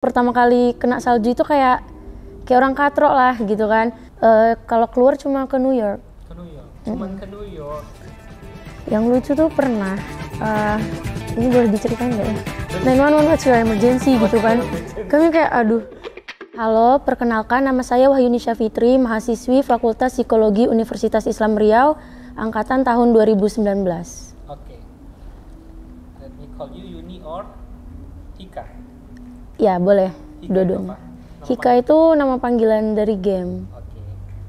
pertama kali kena salju itu kayak kayak orang katro lah gitu kan uh, kalau keluar cuma ke New York ke New York cuman mm. ke New York yang lucu tuh pernah uh, ini boleh diceritain nggak ya Nine One One what's emergency gitu kan kami kayak aduh Halo, perkenalkan nama saya Wahyuni Syafitri, mahasiswi Fakultas Psikologi Universitas Islam Riau, angkatan tahun 2019. Ya, boleh. dua dong. Hika itu nama panggilan dari game. Oke.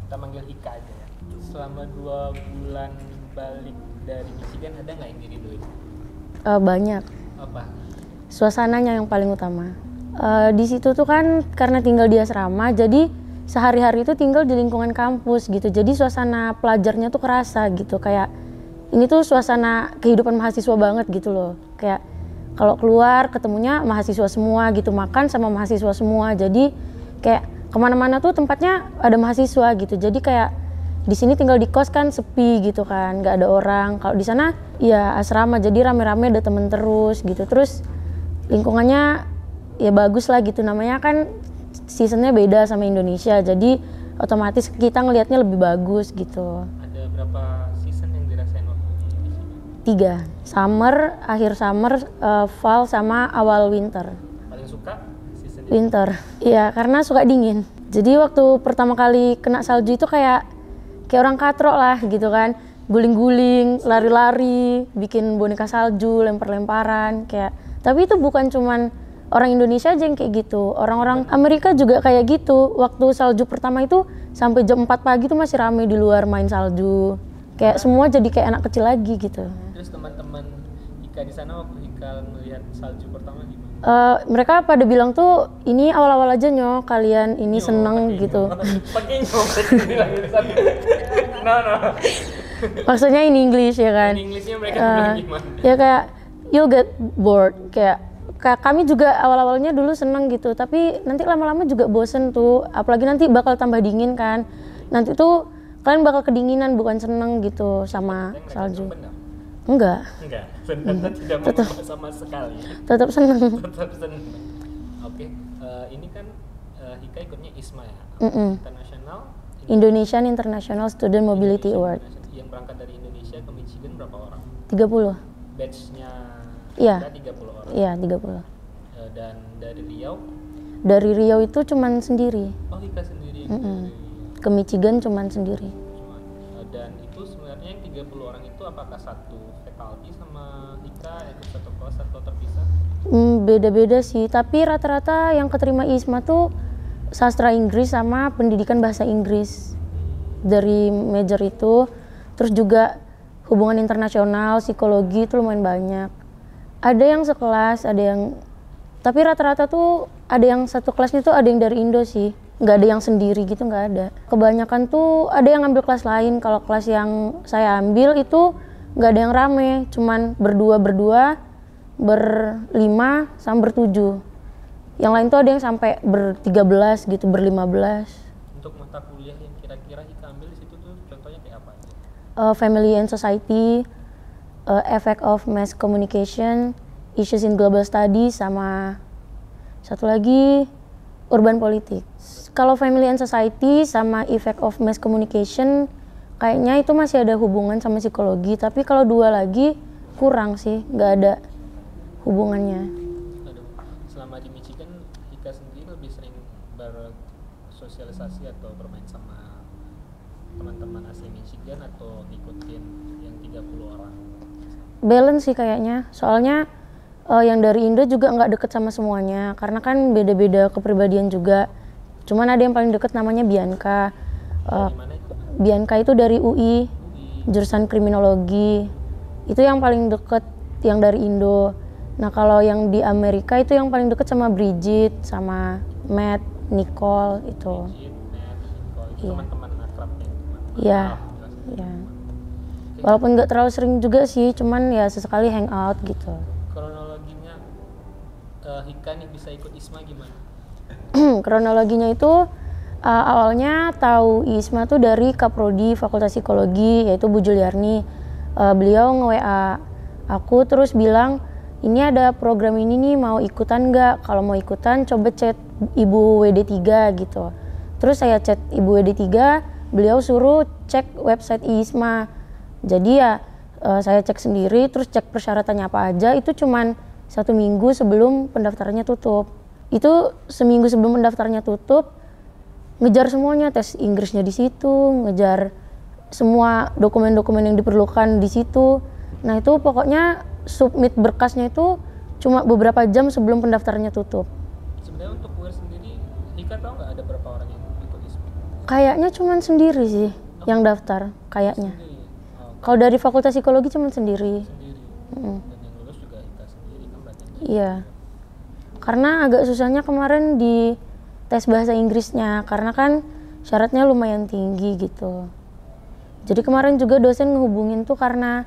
Kita manggil Hika aja ya. Selama dua bulan balik dari Michigan ada nggak yang diri Uh, eh, banyak. Apa? Suasananya yang paling utama. Uh, di situ tuh kan karena tinggal di asrama, jadi sehari-hari itu tinggal di lingkungan kampus gitu. Jadi suasana pelajarnya tuh kerasa gitu. Kayak ini tuh suasana kehidupan mahasiswa banget gitu loh. Kayak kalau keluar ketemunya mahasiswa semua gitu makan sama mahasiswa semua jadi kayak kemana-mana tuh tempatnya ada mahasiswa gitu jadi kayak di sini tinggal di kos kan sepi gitu kan nggak ada orang kalau di sana ya asrama jadi rame-rame ada temen terus gitu terus lingkungannya ya bagus lah gitu namanya kan seasonnya beda sama Indonesia jadi otomatis kita ngelihatnya lebih bagus gitu ada berapa tiga summer akhir summer uh, fall sama awal winter paling suka winter iya karena suka dingin jadi waktu pertama kali kena salju itu kayak kayak orang katrok lah gitu kan guling-guling lari-lari bikin boneka salju lempar-lemparan kayak tapi itu bukan cuman orang Indonesia aja yang kayak gitu orang-orang Amerika juga kayak gitu waktu salju pertama itu sampai jam 4 pagi tuh masih rame di luar main salju kayak semua jadi kayak anak kecil lagi gitu terus teman-teman Ika di sana waktu Ika melihat salju pertama gimana? Uh, mereka pada bilang tuh ini awal-awal aja nyo kalian ini nyo, seneng pake gitu. Pakai nyo, no no. Maksudnya in English ya kan? In Englishnya mereka uh, gimana? Ya kayak you get bored kayak kami juga awal-awalnya dulu seneng gitu tapi nanti lama-lama juga bosen tuh apalagi nanti bakal tambah dingin kan nanti tuh kalian bakal kedinginan bukan seneng gitu sama salju Enggak. Enggak. Benar-benar tidak tetap, sama sekali. Tetap senang. tetap senang. Oke, okay. uh, eh, ini kan uh, Hika ikutnya ISMA ya. Mm -mm. International Indonesian International Student Mobility Award. Yang berangkat dari Indonesia ke Michigan berapa orang? 30. Batch-nya Iya. 30 orang. Iya, 30. Uh, eh, dan dari Riau? Dari Riau itu cuman sendiri. Oh, Hika sendiri. Mm -mm. Dari... Ke Michigan cuman sendiri. Cuman. Uh, dan 30 orang itu apakah satu faculty sama IKA ikut satu kelas atau terpisah? Hmm, beda-beda sih, tapi rata-rata yang keterima ISMA tuh sastra Inggris sama pendidikan bahasa Inggris dari major itu. Terus juga hubungan internasional, psikologi itu lumayan banyak. Ada yang sekelas, ada yang tapi rata-rata tuh ada yang satu kelasnya itu ada yang dari Indo sih nggak ada yang sendiri gitu nggak ada kebanyakan tuh ada yang ngambil kelas lain kalau kelas yang saya ambil itu nggak ada yang rame cuman berdua berdua berlima sama bertujuh yang lain tuh ada yang sampai bertiga belas gitu berlima belas untuk mata kuliah yang kira-kira kita ambil di situ tuh contohnya kayak apa uh, family and society uh, effect of mass communication issues in global studies sama satu lagi urban politics. Kalau family and society sama effect of mass communication kayaknya itu masih ada hubungan sama psikologi, tapi kalau dua lagi kurang sih, nggak ada hubungannya. selama di Michigan, kita sendiri lebih sering bersosialisasi atau bermain sama teman-teman asli Michigan atau ngikutin yang 30 orang? Balance sih kayaknya, soalnya uh, yang dari Indo juga nggak deket sama semuanya karena kan beda-beda kepribadian juga cuman ada yang paling deket namanya Bianca uh, Bianca itu dari UI jurusan kriminologi itu yang paling deket yang dari Indo nah kalau yang di Amerika itu yang paling deket sama Bridget sama Matt Nicole itu Iya. Iya. iya. Walaupun nggak terlalu sering juga sih, cuman ya sesekali hangout gitu. Hika nih bisa ikut ISMA gimana? Hmm, kronologinya itu uh, awalnya tahu ISMA tuh dari Kaprodi Fakultas Psikologi yaitu Bu Juliarni. Uh, beliau nge-WA aku terus bilang ini ada program ini nih mau ikutan nggak? Kalau mau ikutan coba chat Ibu WD3 gitu. Terus saya chat Ibu WD3, beliau suruh cek website ISMA. Jadi ya uh, saya cek sendiri terus cek persyaratannya apa aja itu cuman satu minggu sebelum pendaftarannya tutup itu seminggu sebelum pendaftarannya tutup ngejar semuanya tes Inggrisnya di situ ngejar semua dokumen-dokumen yang diperlukan di situ nah itu pokoknya submit berkasnya itu cuma beberapa jam sebelum pendaftarannya tutup sebenarnya untuk WIR sendiri Ika tahu nggak ada berapa orang yang ikut ISPI? kayaknya cuma sendiri sih oh. yang daftar kayaknya oh, kalau dari fakultas psikologi cuma sendiri, sendiri. Mm Iya. Karena agak susahnya kemarin di tes bahasa Inggrisnya karena kan syaratnya lumayan tinggi gitu. Jadi kemarin juga dosen ngehubungin tuh karena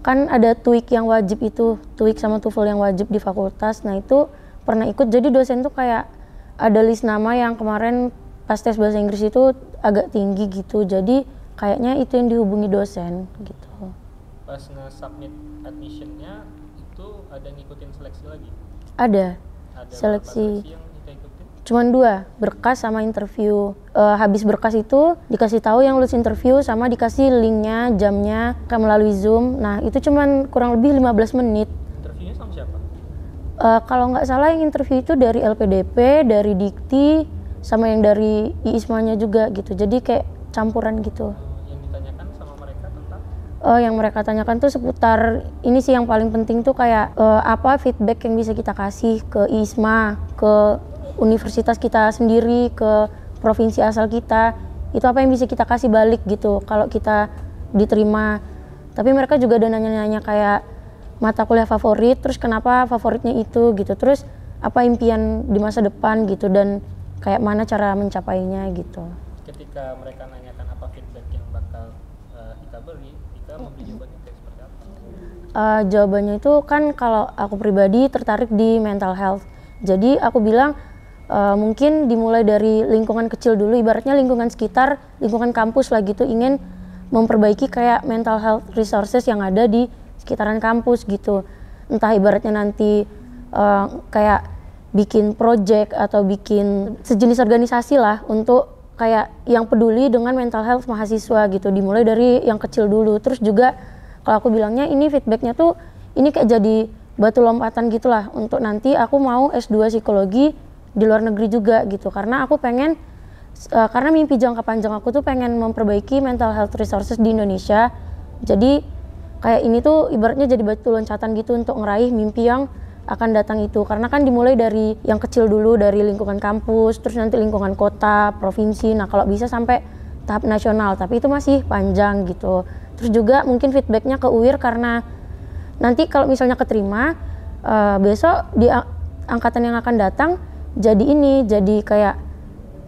kan ada tweak yang wajib itu, tweak sama TOEFL yang wajib di fakultas. Nah, itu pernah ikut. Jadi dosen tuh kayak ada list nama yang kemarin pas tes bahasa Inggris itu agak tinggi gitu. Jadi kayaknya itu yang dihubungi dosen gitu. Pas nge-submit admissionnya ada ngikutin seleksi lagi? Ada. Ada seleksi. Cuman dua, berkas sama interview. E, habis berkas itu dikasih tahu yang lulus interview sama dikasih linknya, jamnya, kan melalui Zoom. Nah, itu cuman kurang lebih 15 menit. Interviewnya sama siapa? E, kalau nggak salah yang interview itu dari LPDP, dari Dikti, sama yang dari Iisma nya juga gitu. Jadi kayak campuran gitu uh, yang mereka tanyakan tuh seputar ini sih yang paling penting tuh kayak uh, apa feedback yang bisa kita kasih ke ISMA, ke universitas kita sendiri, ke provinsi asal kita. Itu apa yang bisa kita kasih balik gitu kalau kita diterima. Tapi mereka juga ada nanya-nanya kayak mata kuliah favorit, terus kenapa favoritnya itu gitu. Terus apa impian di masa depan gitu dan kayak mana cara mencapainya gitu. Ketika mereka nanya uh, jawabannya itu kan kalau aku pribadi tertarik di mental health jadi aku bilang uh, mungkin dimulai dari lingkungan kecil dulu ibaratnya lingkungan sekitar lingkungan kampus lah gitu ingin memperbaiki kayak mental health resources yang ada di sekitaran kampus gitu entah ibaratnya nanti uh, kayak bikin project atau bikin sejenis organisasi lah untuk kayak yang peduli dengan mental health mahasiswa gitu dimulai dari yang kecil dulu terus juga kalau aku bilangnya ini feedbacknya tuh ini kayak jadi batu lompatan gitulah untuk nanti aku mau S2 psikologi di luar negeri juga gitu karena aku pengen uh, karena mimpi jangka panjang aku tuh pengen memperbaiki mental health resources di Indonesia jadi kayak ini tuh ibaratnya jadi batu loncatan gitu untuk ngeraih mimpi yang akan datang itu karena kan dimulai dari yang kecil dulu dari lingkungan kampus terus nanti lingkungan kota provinsi nah kalau bisa sampai tahap nasional tapi itu masih panjang gitu terus juga mungkin feedbacknya ke UIR karena nanti kalau misalnya keterima uh, besok di angkatan yang akan datang jadi ini jadi kayak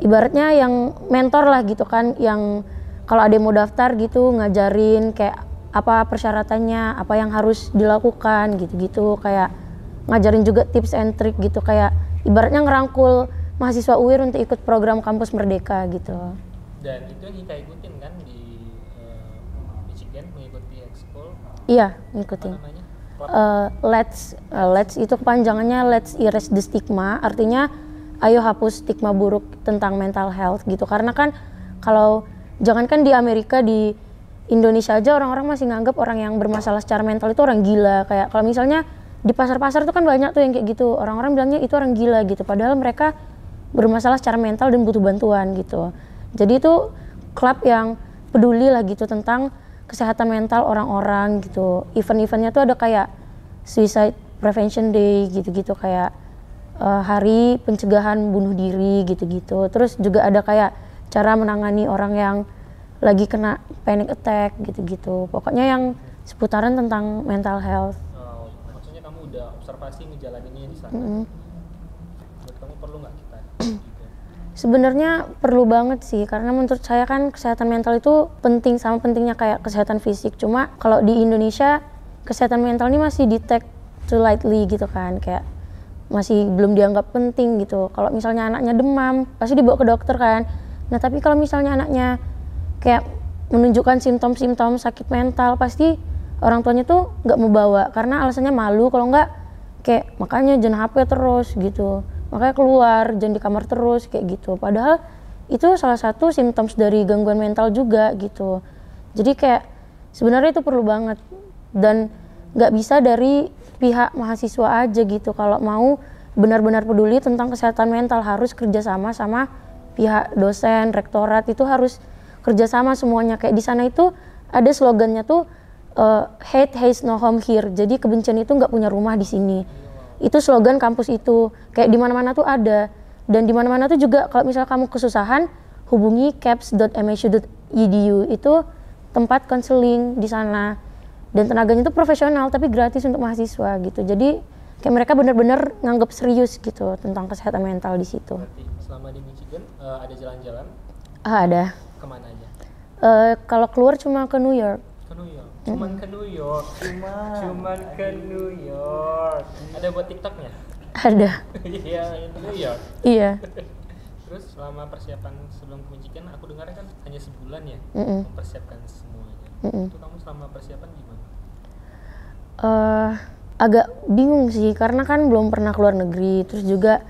ibaratnya yang mentor lah gitu kan yang kalau ada yang mau daftar gitu ngajarin kayak apa persyaratannya apa yang harus dilakukan gitu-gitu kayak ngajarin juga tips and trick gitu kayak ibaratnya ngerangkul mahasiswa UIR untuk ikut program kampus merdeka gitu dan itu yang kita ikutin kan Iya, ngikutin. Uh, let's uh, let's itu kepanjangannya let's erase the stigma, artinya ayo hapus stigma buruk tentang mental health gitu. Karena kan kalau jangankan di Amerika di Indonesia aja orang-orang masih nganggap orang yang bermasalah secara mental itu orang gila kayak kalau misalnya di pasar-pasar itu kan banyak tuh yang kayak gitu orang-orang bilangnya itu orang gila gitu padahal mereka bermasalah secara mental dan butuh bantuan gitu jadi itu klub yang peduli lah gitu tentang kesehatan mental orang-orang gitu. Event-eventnya tuh ada kayak suicide prevention day gitu-gitu kayak uh, hari pencegahan bunuh diri gitu-gitu. Terus juga ada kayak cara menangani orang yang lagi kena panic attack gitu-gitu. Pokoknya yang seputaran tentang mental health. Oh, maksudnya kamu udah observasi ngejalaninnya di sana. Mm -hmm. Menurut kamu perlu nggak kita Sebenarnya perlu banget sih karena menurut saya kan kesehatan mental itu penting sama pentingnya kayak kesehatan fisik. Cuma kalau di Indonesia kesehatan mental ini masih di too lightly gitu kan kayak masih belum dianggap penting gitu. Kalau misalnya anaknya demam pasti dibawa ke dokter kan. Nah, tapi kalau misalnya anaknya kayak menunjukkan simptom-simptom sakit mental pasti orang tuanya tuh nggak mau bawa karena alasannya malu kalau nggak kayak makanya jangan HP terus gitu makanya keluar jangan di kamar terus kayak gitu padahal itu salah satu simptoms dari gangguan mental juga gitu jadi kayak sebenarnya itu perlu banget dan nggak bisa dari pihak mahasiswa aja gitu kalau mau benar-benar peduli tentang kesehatan mental harus kerjasama sama pihak dosen rektorat itu harus kerjasama semuanya kayak di sana itu ada slogannya tuh uh, hate hates no home here jadi kebencian itu nggak punya rumah di sini itu slogan kampus itu kayak di mana-mana tuh ada dan di mana-mana tuh juga kalau misal kamu kesusahan hubungi caps.msu.edu itu tempat konseling di sana dan tenaganya itu profesional tapi gratis untuk mahasiswa gitu jadi kayak mereka benar-benar nganggap serius gitu tentang kesehatan mental di situ. selama di Michigan uh, ada jalan-jalan? Ah, ada. Kemana aja? Uh, kalau keluar cuma ke New York cuman ke New York cuman cuman ke New York ada buat TikToknya ada iya New York iya terus selama persiapan sebelum pengujian aku dengar kan hanya sebulan ya mm -mm. mempersiapkan semuanya mm -mm. itu kamu selama persiapan gimana uh, agak bingung sih karena kan belum pernah keluar negeri terus juga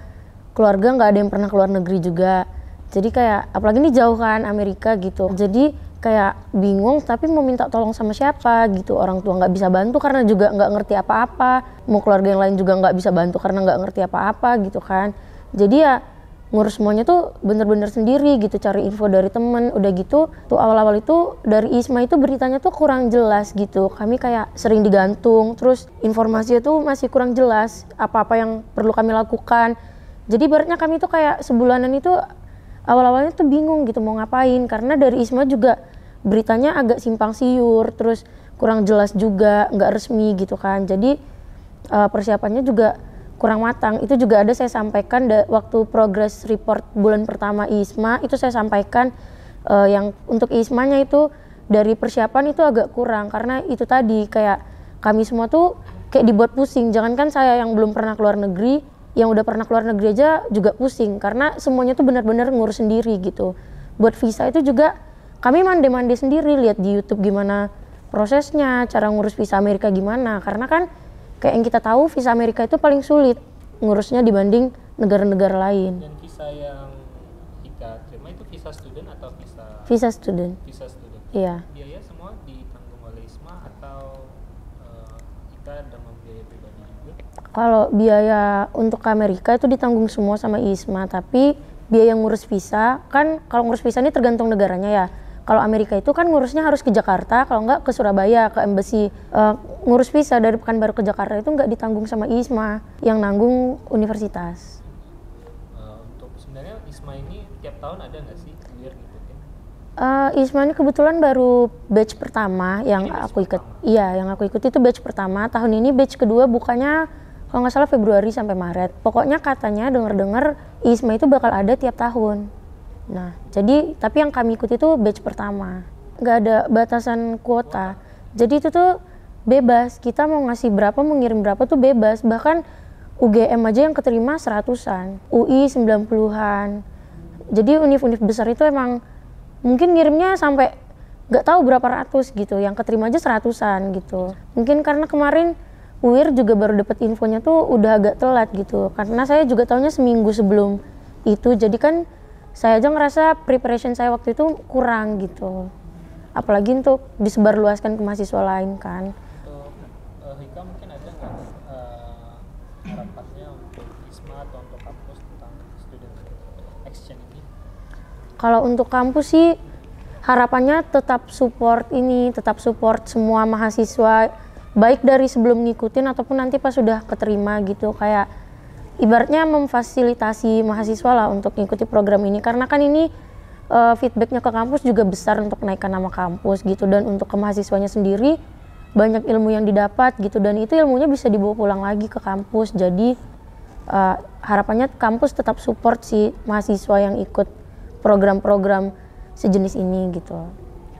keluarga nggak ada yang pernah keluar negeri juga jadi kayak apalagi ini jauh kan Amerika gitu jadi kayak bingung tapi mau minta tolong sama siapa gitu orang tua nggak bisa bantu karena juga nggak ngerti apa-apa mau keluarga yang lain juga nggak bisa bantu karena nggak ngerti apa-apa gitu kan jadi ya ngurus semuanya tuh bener-bener sendiri gitu cari info dari temen udah gitu tuh awal-awal itu dari Isma itu beritanya tuh kurang jelas gitu kami kayak sering digantung terus informasinya tuh masih kurang jelas apa-apa yang perlu kami lakukan jadi baratnya kami tuh kayak sebulanan itu awal-awalnya tuh bingung gitu mau ngapain karena dari Isma juga beritanya agak simpang siur terus kurang jelas juga nggak resmi gitu kan jadi uh, persiapannya juga kurang matang itu juga ada saya sampaikan da- waktu progress report bulan pertama ISMA itu saya sampaikan uh, yang untuk ISMA-nya itu dari persiapan itu agak kurang karena itu tadi kayak kami semua tuh kayak dibuat pusing jangankan saya yang belum pernah keluar negeri yang udah pernah keluar negeri aja juga pusing karena semuanya tuh benar-benar ngurus sendiri gitu buat visa itu juga kami mandi-mandi sendiri lihat di YouTube gimana prosesnya, cara ngurus visa Amerika gimana. Karena kan kayak yang kita tahu visa Amerika itu paling sulit ngurusnya dibanding negara-negara lain. Dan visa yang kita terima itu visa student atau visa Visa student. Visa student. Iya. Biaya semua ditanggung oleh ISMA atau uh, eh, kita ada membiayai pribadi juga? Kalau biaya untuk Amerika itu ditanggung semua sama ISMA, tapi biaya ngurus visa kan kalau ngurus visa ini tergantung negaranya ya kalau Amerika itu kan ngurusnya harus ke Jakarta, kalau nggak ke Surabaya, ke embassy. Uh, ngurus visa dari Pekanbaru ke Jakarta itu nggak ditanggung sama ISMA, yang nanggung universitas. Uh, untuk sebenarnya ISMA ini tiap tahun ada nggak sih Uh, ISMA ini kebetulan baru batch pertama yang ini aku ikut. Pertama. Iya, yang aku ikut itu batch pertama. Tahun ini batch kedua bukannya kalau nggak salah Februari sampai Maret. Pokoknya katanya denger-dengar ISMA itu bakal ada tiap tahun. Nah, jadi tapi yang kami ikuti itu batch pertama. Gak ada batasan kuota. Jadi itu tuh bebas. Kita mau ngasih berapa, mau ngirim berapa tuh bebas. Bahkan UGM aja yang keterima seratusan. UI 90-an. Jadi univ-univ besar itu emang mungkin ngirimnya sampai nggak tahu berapa ratus gitu. Yang keterima aja seratusan gitu. Mungkin karena kemarin UIR juga baru dapat infonya tuh udah agak telat gitu. Karena saya juga tahunya seminggu sebelum itu. Jadi kan saya aja ngerasa preparation saya waktu itu kurang gitu apalagi untuk disebarluaskan ke mahasiswa lain kan kalau untuk kampus sih harapannya tetap support ini tetap support semua mahasiswa baik dari sebelum ngikutin ataupun nanti pas sudah keterima gitu kayak ibaratnya memfasilitasi mahasiswa lah untuk mengikuti program ini karena kan ini uh, feedbacknya ke kampus juga besar untuk naikkan nama kampus gitu dan untuk ke mahasiswanya sendiri banyak ilmu yang didapat gitu dan itu ilmunya bisa dibawa pulang lagi ke kampus jadi uh, harapannya kampus tetap support si mahasiswa yang ikut program-program sejenis ini gitu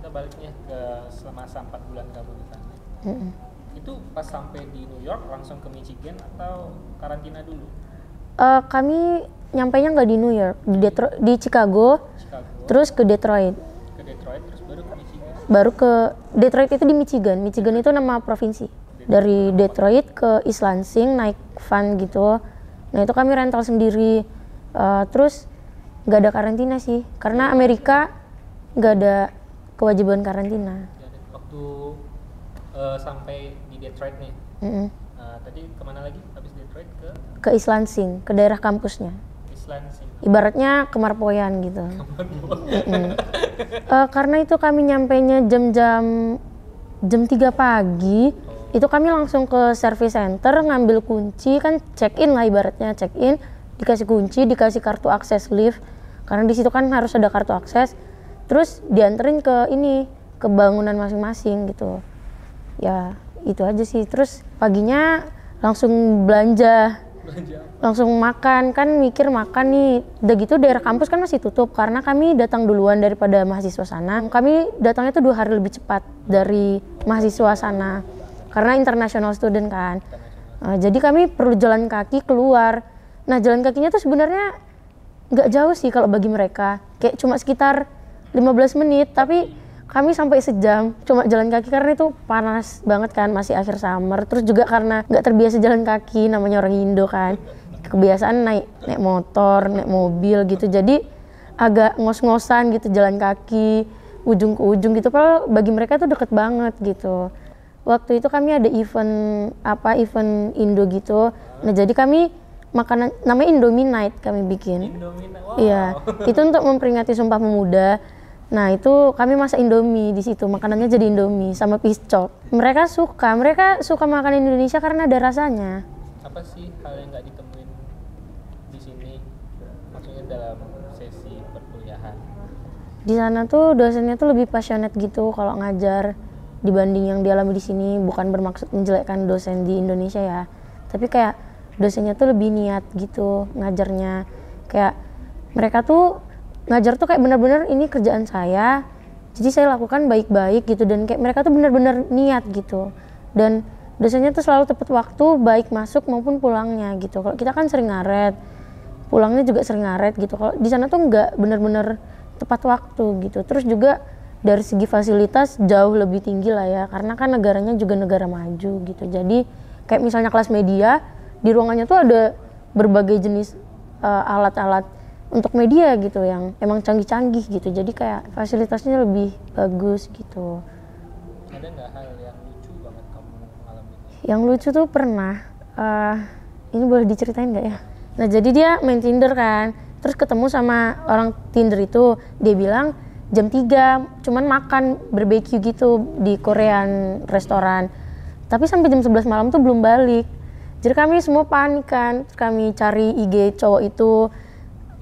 kita baliknya ke selama 4 bulan kamu di sana mm -mm. itu pas sampai di New York langsung ke Michigan atau karantina dulu uh, kami nyampainya nggak di New York, di, Detro di Chicago, Chicago, terus ke Detroit. Ke Detroit terus baru ke Michigan. Baru ke Detroit itu di Michigan. Michigan itu nama provinsi. Dari Detroit ke East Lansing naik van gitu. Nah itu kami rental sendiri. Uh, terus nggak ada karantina sih, karena Amerika nggak ada kewajiban karantina. Waktu uh, sampai di Detroit nih, mm -hmm tadi kemana lagi habis Detroit ke ke Islansing ke daerah kampusnya Islansing ibaratnya kemarpoyan gitu Kemarpoyan. uh, eh, karena itu kami nyampe nya jam-jam jam tiga pagi oh. itu kami langsung ke service center ngambil kunci kan check in lah ibaratnya check in dikasih kunci dikasih kartu akses lift karena di situ kan harus ada kartu akses terus dianterin ke ini ke bangunan masing-masing gitu ya itu aja sih terus paginya langsung belanja, belanja langsung makan kan mikir makan nih udah gitu daerah kampus kan masih tutup karena kami datang duluan daripada mahasiswa sana kami datangnya tuh dua hari lebih cepat dari mahasiswa sana karena international student kan nah, jadi kami perlu jalan kaki keluar nah jalan kakinya tuh sebenarnya nggak jauh sih kalau bagi mereka kayak cuma sekitar 15 menit tapi kami sampai sejam cuma jalan kaki karena itu panas banget kan masih akhir summer terus juga karena nggak terbiasa jalan kaki namanya orang Indo kan kebiasaan naik naik motor naik mobil gitu jadi agak ngos-ngosan gitu jalan kaki ujung ke ujung gitu padahal bagi mereka itu deket banget gitu waktu itu kami ada event apa event Indo gitu nah jadi kami makanan namanya Indomie Night kami bikin Indomie, wow. iya itu untuk memperingati Sumpah Pemuda Nah itu kami masak Indomie di situ, makanannya jadi Indomie sama piscok. Mereka suka, mereka suka makan Indonesia karena ada rasanya. Apa sih hal yang nggak ditemuin di sini? Maksudnya dalam sesi perkuliahan? Di sana tuh dosennya tuh lebih passionate gitu kalau ngajar dibanding yang dialami di sini. Bukan bermaksud menjelekkan dosen di Indonesia ya, tapi kayak dosennya tuh lebih niat gitu ngajarnya. Kayak mereka tuh ngajar tuh kayak bener-bener ini kerjaan saya jadi saya lakukan baik-baik gitu dan kayak mereka tuh bener-bener niat gitu dan dosennya tuh selalu tepat waktu baik masuk maupun pulangnya gitu kalau kita kan sering ngaret pulangnya juga sering ngaret gitu kalau di sana tuh nggak bener-bener tepat waktu gitu terus juga dari segi fasilitas jauh lebih tinggi lah ya karena kan negaranya juga negara maju gitu jadi kayak misalnya kelas media di ruangannya tuh ada berbagai jenis uh, eh, alat -alat untuk media gitu yang emang canggih-canggih gitu jadi kayak fasilitasnya lebih bagus gitu ada nggak hal yang lucu banget kamu alami yang lucu tuh pernah uh, ini boleh diceritain nggak ya nah jadi dia main Tinder kan terus ketemu sama orang Tinder itu dia bilang jam 3 cuman makan barbeque gitu di Korean restoran tapi sampai jam 11 malam tuh belum balik jadi kami semua panik kan kami cari IG cowok itu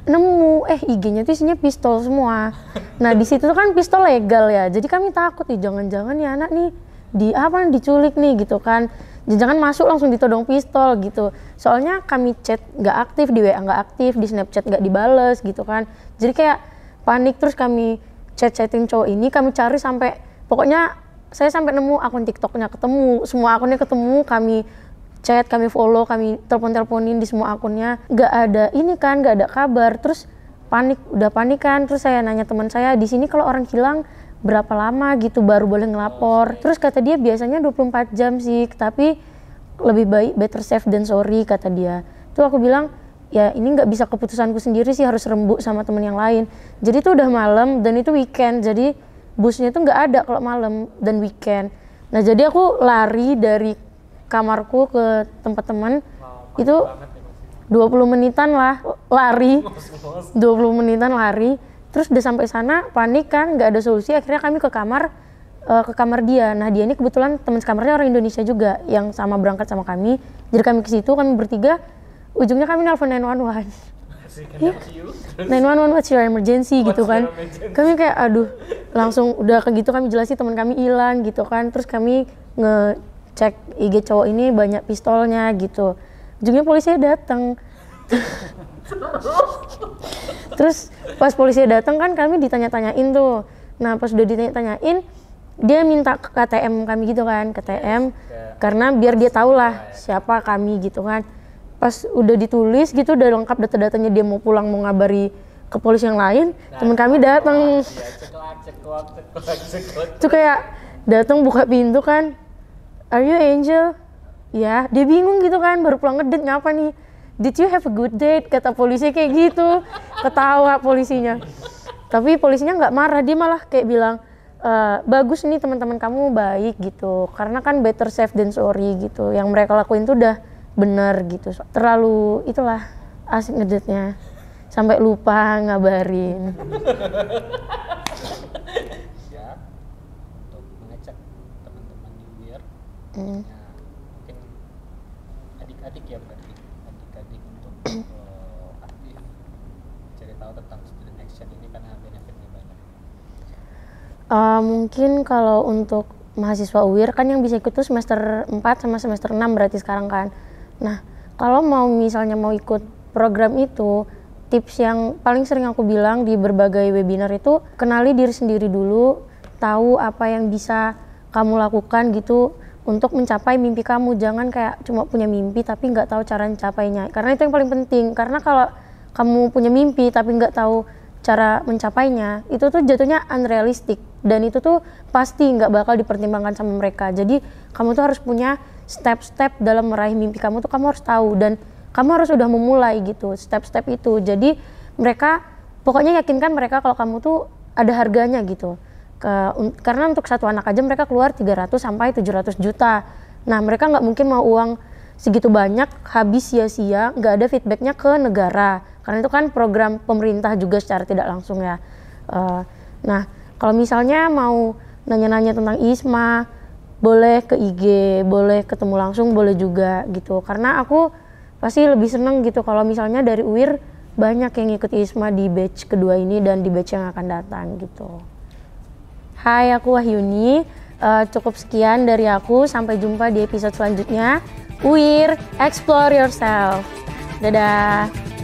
nemu eh IG-nya tuh isinya pistol semua. Nah di situ kan pistol legal ya, jadi kami takut nih jangan-jangan ya anak nih di apa diculik nih gitu kan. Jangan masuk langsung ditodong pistol gitu. Soalnya kami chat nggak aktif di WA nggak aktif, di Snapchat nggak dibales gitu kan. Jadi kayak panik terus kami chat-chatin cowok ini, kami cari sampai pokoknya saya sampai nemu akun TikToknya ketemu, semua akunnya ketemu, kami chat, kami follow, kami telepon-teleponin di semua akunnya. Gak ada ini kan, gak ada kabar. Terus panik, udah panik kan. Terus saya nanya teman saya, di sini kalau orang hilang berapa lama gitu baru boleh ngelapor. Terus kata dia biasanya 24 jam sih, tapi lebih baik better safe than sorry kata dia. Tuh aku bilang, ya ini nggak bisa keputusanku sendiri sih harus rembuk sama temen yang lain. Jadi itu udah malam dan itu weekend, jadi busnya itu nggak ada kalau malam dan weekend. Nah jadi aku lari dari kamarku ke tempat teman wow, itu ya, 20 menitan lah lari Mas, 20 menitan lari terus udah sampai sana panik kan nggak ada solusi akhirnya kami ke kamar uh, ke kamar dia nah dia ini kebetulan teman sekamarnya orang Indonesia juga yang sama berangkat sama kami jadi kami ke situ kami bertiga ujungnya kami nelfon 911 yeah. 911 what's your emergency what's gitu kan emergency? kami kayak aduh langsung udah ke gitu kami jelasin teman kami hilang gitu kan terus kami nge cek IG cowok ini banyak pistolnya gitu ujungnya polisi datang terus pas polisi datang kan kami ditanya-tanyain tuh nah pas udah ditanya-tanyain dia minta ke KTM kami gitu kan KTM karena biar dia tahu lah siapa kami gitu kan pas udah ditulis gitu udah lengkap data-datanya dia mau pulang mau ngabari ke polisi yang lain nah, teman kami datang itu iya, kayak datang buka pintu kan are you angel ya dia bingung gitu kan baru pulang ngedit ngapa nih did you have a good date kata polisi kayak gitu ketawa polisinya tapi polisinya nggak marah dia malah kayak bilang e, bagus nih teman-teman kamu baik gitu karena kan better safe than sorry gitu yang mereka lakuin tuh udah bener gitu terlalu itulah asik ngedetnya sampai lupa ngabarin mungkin hmm. adik-adik ya berarti adik-adik untuk uh, aktif cari tahu tentang student action ini karena benefitnya banyak uh, mungkin kalau untuk mahasiswa UIR kan yang bisa ikut tuh semester 4 sama semester 6 berarti sekarang kan nah kalau mau misalnya mau ikut program itu tips yang paling sering aku bilang di berbagai webinar itu kenali diri sendiri dulu tahu apa yang bisa kamu lakukan gitu untuk mencapai mimpi kamu jangan kayak cuma punya mimpi tapi nggak tahu cara mencapainya karena itu yang paling penting karena kalau kamu punya mimpi tapi nggak tahu cara mencapainya itu tuh jatuhnya unrealistik dan itu tuh pasti nggak bakal dipertimbangkan sama mereka jadi kamu tuh harus punya step-step dalam meraih mimpi kamu tuh kamu harus tahu dan kamu harus sudah memulai gitu step-step itu jadi mereka pokoknya yakinkan mereka kalau kamu tuh ada harganya gitu ke, karena untuk satu anak aja mereka keluar 300 sampai 700 juta. Nah mereka nggak mungkin mau uang segitu banyak habis sia-sia, nggak ada feedbacknya ke negara. Karena itu kan program pemerintah juga secara tidak langsung ya. Uh, nah kalau misalnya mau nanya-nanya tentang ISMA, boleh ke IG, boleh ketemu langsung, boleh juga gitu. Karena aku pasti lebih seneng gitu kalau misalnya dari UIR banyak yang ikut ISMA di batch kedua ini dan di batch yang akan datang gitu. Hai, aku Wahyuni. Uh, cukup sekian dari aku. Sampai jumpa di episode selanjutnya. Uir, explore yourself. Dadah.